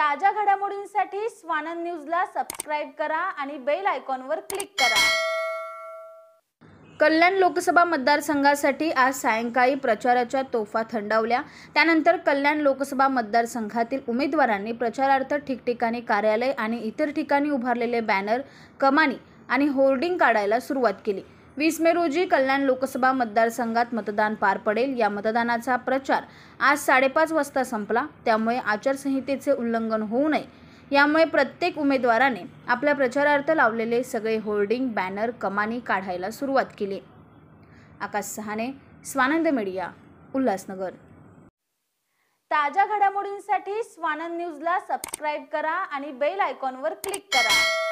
ताज्या घडामोडींसाठी स्वानंद न्यूजला सबस्क्राईब करा आणि बेल आयकॉनवर क्लिक करा कल्याण लोकसभा मतदारसंघासाठी आज सायंकाळी प्रचाराच्या तोफा थंडावल्या त्यानंतर कल्याण लोकसभा मतदारसंघातील उमेदवारांनी प्रचारार्थ ठिकठिकाणी कार्यालय आणि इतर ठिकाणी उभारलेले बॅनर कमानी आणि होर्डिंग काढायला सुरुवात केली वीस मे रोजी कल्याण लोकसभा मतदारसंघात मतदान पार पडेल या मतदानाचा प्रचार आज साडेपाच वाजता संपला त्यामुळे आचारसंहितेचे उल्लंघन होऊ नये यामुळे प्रत्येक उमेदवाराने आपल्या प्रचारार्थ लावलेले सगळे होर्डिंग बॅनर कमानी काढायला सुरुवात केली आकाश सहाने स्वानंद मीडिया उल्हासनगर ताज्या घडामोडींसाठी स्वानंद न्यूजला सबस्क्राईब करा आणि बेल आयकॉनवर क्लिक करा